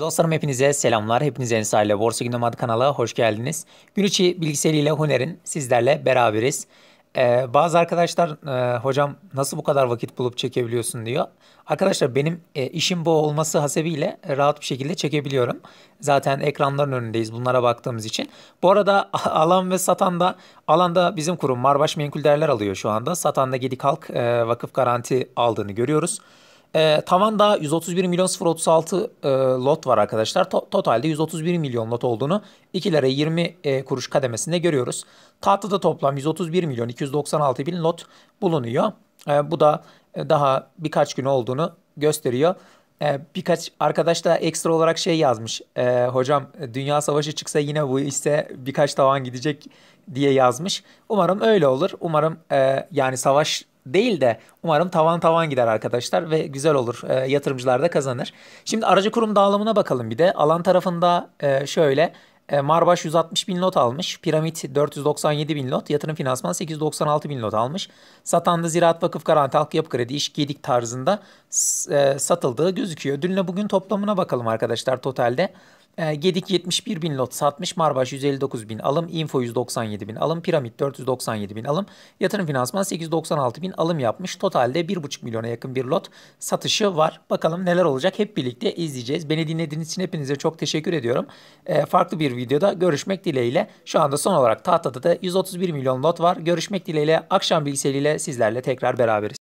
Dostlarım hepinize selamlar. Hepinize ile Borsa Gündem adı kanala hoş geldiniz. Gün içi bilgisayarıyla Huner'in sizlerle beraberiz. Ee, bazı arkadaşlar e, hocam nasıl bu kadar vakit bulup çekebiliyorsun diyor. Arkadaşlar benim e, işim bu olması hasebiyle e, rahat bir şekilde çekebiliyorum. Zaten ekranların önündeyiz bunlara baktığımız için. Bu arada alan ve satan da alanda bizim kurum Marbaş Menkul Değerler alıyor şu anda. Satan da Gedik e, Vakıf Garanti aldığını görüyoruz. E, tavan da 131 milyon 036 e, lot var arkadaşlar. To- totalde 131 milyon lot olduğunu 2 lira 20 e, kuruş kademesinde görüyoruz. Tahtada toplam 131 milyon 296 bin lot bulunuyor. E, bu da e, daha birkaç gün olduğunu gösteriyor. E, birkaç arkadaş da ekstra olarak şey yazmış. E, Hocam dünya savaşı çıksa yine bu ise birkaç tavan gidecek diye yazmış. Umarım öyle olur. Umarım e, yani savaş değil de umarım tavan tavan gider arkadaşlar ve güzel olur. E, yatırımcılar da kazanır. Şimdi aracı kurum dağılımına bakalım bir de. Alan tarafında e, şöyle e, Marbaş 160 bin lot almış. Piramit 497 bin lot. Yatırım finansman 896 bin lot almış. satanda Ziraat Vakıf Garanti Halk Yapı Kredi iş Gedik tarzında e, satıldığı gözüküyor. Dünle bugün toplamına bakalım arkadaşlar totalde. Ee, Gedik 71 bin lot satmış. Marbaş 159 bin alım. Info 197 bin alım. Piramit 497 bin alım. Yatırım finansman 896 bin alım yapmış. Totalde 1,5 milyona yakın bir lot satışı var. Bakalım neler olacak hep birlikte izleyeceğiz. Beni dinlediğiniz için hepinize çok teşekkür ediyorum. E, farklı bir videoda görüşmek dileğiyle. Şu anda son olarak tahtada da 131 milyon lot var. Görüşmek dileğiyle akşam bilgisayarıyla sizlerle tekrar beraberiz.